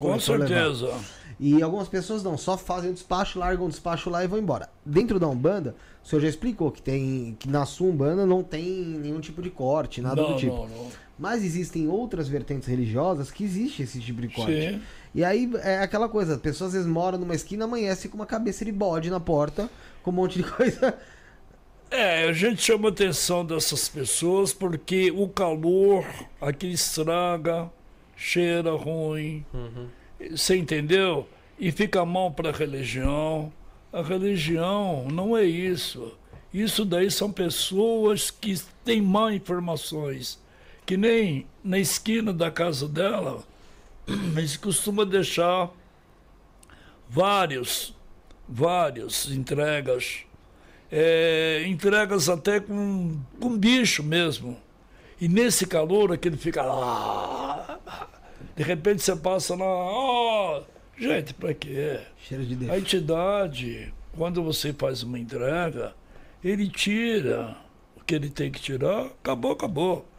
Com certeza. E algumas pessoas não, só fazem o despacho, largam o despacho lá e vão embora. Dentro da Umbanda, o senhor já explicou que tem que na sua Umbanda não tem nenhum tipo de corte, nada não, do tipo. Não, não. Mas existem outras vertentes religiosas que existe esse tipo de corte. Sim. E aí é aquela coisa, as pessoas às vezes moram numa esquina, amanhece com uma cabeça de bode na porta, com um monte de coisa. É, a gente chama a atenção dessas pessoas porque o calor aqui estraga, cheira ruim. Uhum. Você entendeu? E fica mal para a religião. A religião não é isso. Isso daí são pessoas que têm má informações. Que nem na esquina da casa dela, eles costuma deixar vários, vários entregas. É, entregas até com, com bicho mesmo. E nesse calor, aquele fica lá de repente você passa lá, ó, oh, gente, para quê? Cheiro de Deus. A entidade, quando você faz uma entrega, ele tira o que ele tem que tirar, acabou, acabou.